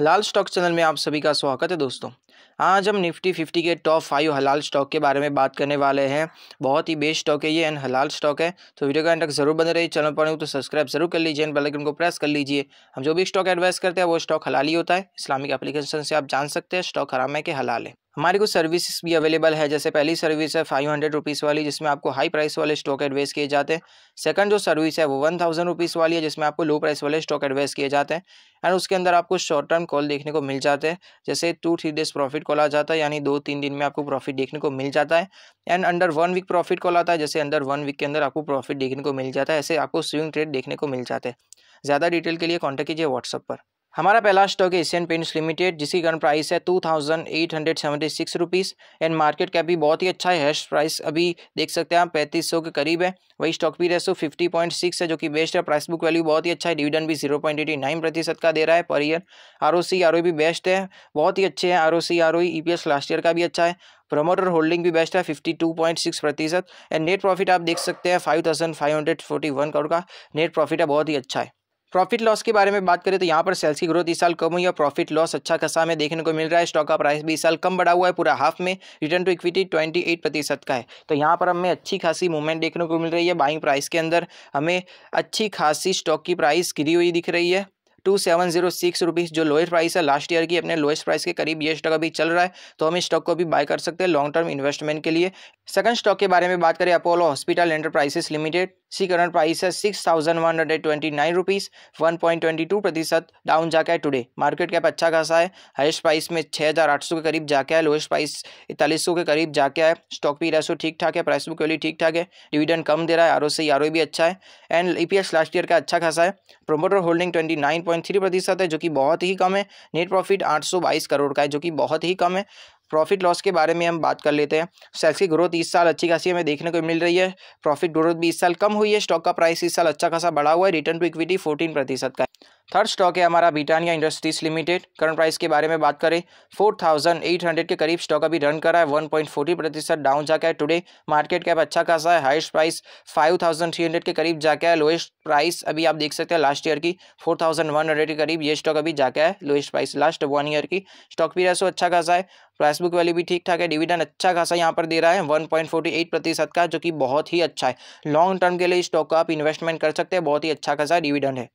हलाल stock channel में आप सभी का स्वागत है दोस्तों आज हम निफ्टी फिफ्टी के टॉप फाइव हलाल स्टॉक के बारे में बात करने वाले हैं बहुत ही बेस्ट स्टॉक है ये एंड हलाल स्टॉक है तो वीडियो का एंड तक जरूर बने रही चैनल पर तो सब्सक्राइब जरूर कर लीजिए एंड बेलाइकन को प्रेस कर लीजिए हम जो भी स्टॉक एडवाइस करते हैं वो स्टॉक हलाल ही होता है इस्लामिक एप्लीकेशन से आप जान सकते हैं स्टॉक हराम है कि हलाल है हमारे कुछ सर्विसेज भी अवेलेबल है जैसे पहली सर्विस है फाइव हंड्रेड रुपीज़ वाली जिसमें आपको हाई प्राइस वाले स्टॉक एडवाइस किए जाते हैं सेकंड जो सर्विस है वो वन थाउजेंड रुपीज़ वाली है जिसमें आपको लो प्राइस वाले स्टॉक एडवाइस किए जाते हैं एंड उसके अंदर आपको शॉर्ट टर्म कॉल देखने को मिल जाते हैं जैसे two three days profit call आ जाता है यानी दो तीन दिन में आपको प्रॉफिट देखने को मिल जाता है and under one week profit call आता है जैसे अंडर वन वीक के अंदर आपको प्रॉफिट देखने को मिल जाता है ऐसे आपको स्विंग ट्रेड देखने को मिल जाते हैं ज़्यादा डिटेल के लिए कॉन्टैक्ट कीजिए व्हाट्सअप पर हमारा पहला स्टॉक है एशियन पेंट्स लिमिटेड जिसकी करंट प्राइस है two thousand eight hundred seventy six rupees and market cap भी बहुत ही अच्छा है हैश प्राइस अभी देख सकते हैं आप पैंतीस सौ के करीब है वही स्टॉक भी रेसो फिफ्टी पॉइंट सिक्स है जो कि बेस्ट है प्राइस बुक वैल्यू बहुत ही अच्छा है डिविडेंड भी जीरो पॉइंट एटी नाइन प्रतिशत का दे रहा है पर year R O C R O भी बेस्ट है बहुत ही अच्छे हैं R O C R O E P S last year का भी अच्छा है प्रमोटर होल्डिंग भी बेस्ट है फिफ्टी टू पॉइंट सिक्स प्रतिशत एंड नेट प्रॉफिट आप देख सकते हैं five thousand five hundred forty one crore का नेट प्रॉफिट है बहुत ही अच्छा है प्रॉफिट लॉस के बारे में बात करें तो यहाँ पर सेल्स की ग्रोथ इस साल कम हुई और प्रॉफिट लॉस अच्छा खासा हमें देखने को मिल रहा है स्टॉक का प्राइस भी इस साल कम बढ़ा हुआ है पूरा हाफ में return to equity twenty eight प्रतिशत का है तो यहाँ पर हमें अच्छी खासी मूवमेंट देखने को मिल रही है बाइंग प्राइस के अंदर हमें अच्छी खासी स्टॉक की प्राइस गिरी हुई दिख रही है two seven zero six rupees जो लोएस्ट प्राइस है लास्ट ईयर की अपने लोएस्ट प्राइस के करीब ये स्टॉक अभी चल रहा है तो हम इस स्टॉक को भी बाय कर सकते हैं लॉन्ग टर्म इन्वेस्टमेंट के लिए सेकंड स्टॉक के बारे में बात करें अपोलो हॉस्पिटल एंटरप्राइजेस लिमिटेड सी करंट प्राइस है six thousand one hundred twenty nine rupees one point twenty two प्रतिशत डाउन जाकर है टुडे मार्केट कैप अच्छा खासा है हाइस्ट प्राइस में छः हज़ार आठ सौ के करीब जाके है लोएस्ट प्राइस इकतालीस सौ के करीब जाके है स्टॉक पी रेसो ठीक ठाक है प्राइस बुक वैल्यू ठीक ठाक है डिविडेंड कम दे रहा है आर ओ सी आर भी अच्छा है and E P S last year का अच्छा खासा है promoter holding twenty nine point three प्रतिशत है जो कि बहुत ही कम है नेट प्रॉफिट 822 करोड़ का है जो कि बहुत ही कम है प्रॉफिट लॉस के बारे में हम बात कर लेते हैं सेल्स की ग्रोथ इस साल अच्छी खासी हमें देखने को मिल रही है प्रॉफिट ग्रोथ भी इस साल कम हुई है स्टॉक का प्राइस इस साल अच्छा खासा बढ़ा हुआ है रिटर्न टू इक्विटी फोर्टीन प्रतिशत का थर्ड स्टॉक है हमारा Britannia Industries limited current price के बारे में बात करें फोर थाउजेंड एट हंड्रेड के करीब स्टॉक अभी रन करा है वन पॉइंट फोर्टी प्रतिशत डाउन जाकर है टुडे मार्केट कैप अच्छा खासा है highest price five thousand three hundred के करीब जाकर है लोएस्ट प्राइस अभी आप देख सकते हैं लास्ट ईयर की हंड्रेड के करीब ये स्टॉक अभी जाकर है lowest price last one year की स्टॉक भी रेसो अच्छा खासा है प्राइस बुक वैल्यू भी ठीक ठाक है डिविडेंड अच्छा खासा यहाँ पर दे रहा है वन पॉइंट एट प्रतिशत का जो कि बहुत ही अच्छा है लॉन्ग टर्म के लिए स्टॉक को आप इन्वेस्टमेंट कर सकते हैं बहुत ही अच्छा खासा डिविडेंड है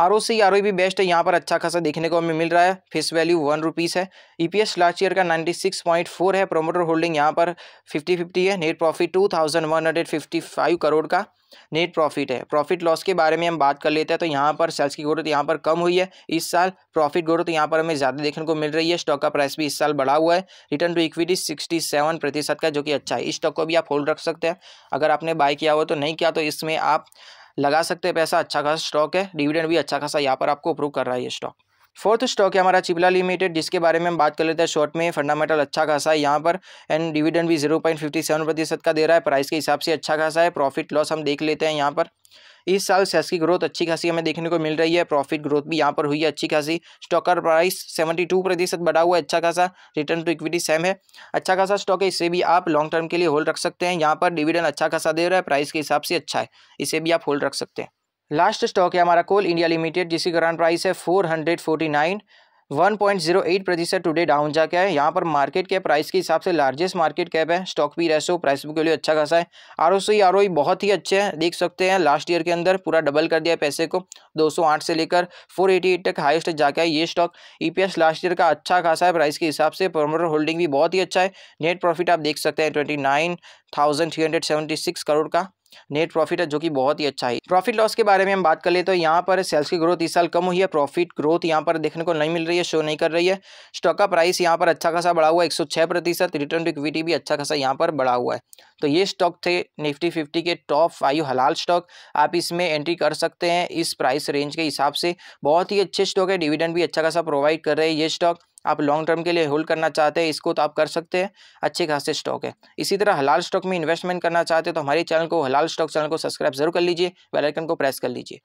are O C R O भी बेस्ट है यहाँ पर अच्छा खासा देखने को हमें मिल रहा है फेस वैल्यू वन रुपीज़ है E P S last year का नाइन्टी सिक्स पॉइंट फोर है प्रोमोटर होल्डिंग यहाँ पर फिफ्टी फिफ्टी है net profit two thousand one hundred fifty five crore का नेट प्रॉफिट है प्रॉफिट लॉस के बारे में हम बात कर लेते हैं तो यहाँ पर सेल्स की ग्रोथ यहाँ पर कम हुई है इस साल प्रॉफिट ग्रोथ यहाँ पर हमें ज़्यादा देखने को मिल रही है स्टॉक का प्राइस भी इस साल बढ़ा हुआ है return to equity sixty seven प्रतिशत का जो कि अच्छा है इस स्टॉक को भी आप होल्ड रख सकते हैं अगर आपने बाय किया हुआ तो नहीं किया तो इसमें आप लगा सकते हैं पैसा अच्छा खासा स्टॉक है डिविडेंड भी अच्छा खासा यहाँ पर आपको अप्रूव कर रहा है ये स्टॉक फोर्थ स्टॉक है हमारा चिपला लिमिटेड जिसके बारे में हम बात कर लेते हैं शॉर्ट में फंडामेंटल अच्छा खासा है यहाँ पर एंड डिविडेंड भी जीरो पॉइंट फिफ्टी सेवन प्रतिशत का दे रहा है प्राइस के हिसाब से अच्छा खासा है प्रॉफिट लॉस हम देख लेते हैं यहाँ पर इस साल सेस की ग्रोथ अच्छी खासी हमें देखने को मिल रही है प्रॉफिट ग्रोथ भी यहाँ पर हुई है अच्छी खासी स्टॉकर प्राइस सेवेंटी टू प्रतिशत बढ़ा हुआ है अच्छा खासा रिटर्न टू इक्विटी सेम है अच्छा खासा स्टॉक है इसे भी आप लॉन्ग टर्म के लिए होल्ड रख सकते हैं यहाँ पर डिविडेंड अच्छा खासा दे रहा है प्राइस के हिसाब से अच्छा है इसे भी आप होल्ड रख सकते हैं लास्ट स्टॉक है हमारा कोल इंडिया लिमिटेड जिसकी ग्रांड प्राइस है फोर हंड्रेड फोर्टी नाइन 1.08 प्रतिशत टुडे डाउन जाके है यहाँ पर मार्केट कैप प्राइस के हिसाब से लार्जेस्ट मार्केट कैप है स्टॉक भी रेसो प्राइस बुक लिए अच्छा खासा है आर ओ सी आर ओ बहुत ही अच्छे हैं देख सकते हैं लास्ट ईयर के अंदर पूरा डबल कर दिया पैसे को 208 से लेकर 488 तक हाईएस्ट जाके है ये स्टॉक ईपीएस लास्ट ईयर का अच्छा खासा है प्राइस के हिसाब से प्रोमोटर होल्डिंग भी बहुत ही अच्छा है नेट प्रॉफिट आप देख सकते हैं ट्वेंटी करोड़ का नेट प्रॉफिट है जो कि बहुत ही अच्छा है प्रॉफिट लॉस के बारे में हम बात कर ले तो यहाँ पर सेल्स की ग्रोथ इस साल कम हुई है प्रॉफिट ग्रोथ यहाँ पर देखने को नहीं मिल रही है शो नहीं कर रही है स्टॉक का प्राइस यहाँ पर अच्छा खासा बढ़ा हुआ है एक प्रतिशत रिटर्न टू इक्विटी भी अच्छा खासा यहाँ पर बढ़ा हुआ है तो ये स्टॉक थे निफ्टी फिफ्टी के टॉप फाइव हलाल स्टॉक आप इसमें एंट्री कर सकते हैं इस प्राइस रेंज के हिसाब से बहुत ही अच्छे स्टॉक है डिविडेंड भी अच्छा खासा प्रोवाइड कर रहे हैं ये स्टॉक आप लॉन्ग टर्म के लिए होल्ड करना चाहते हैं इसको तो आप कर सकते हैं अच्छे खासे स्टॉक है इसी तरह हलाल स्टॉक में इन्वेस्टमेंट करना चाहते हैं तो हमारे चैनल को हलाल स्टॉक चैनल को सब्सक्राइब जरूर कर लीजिए बेलाइकन को प्रेस कर लीजिए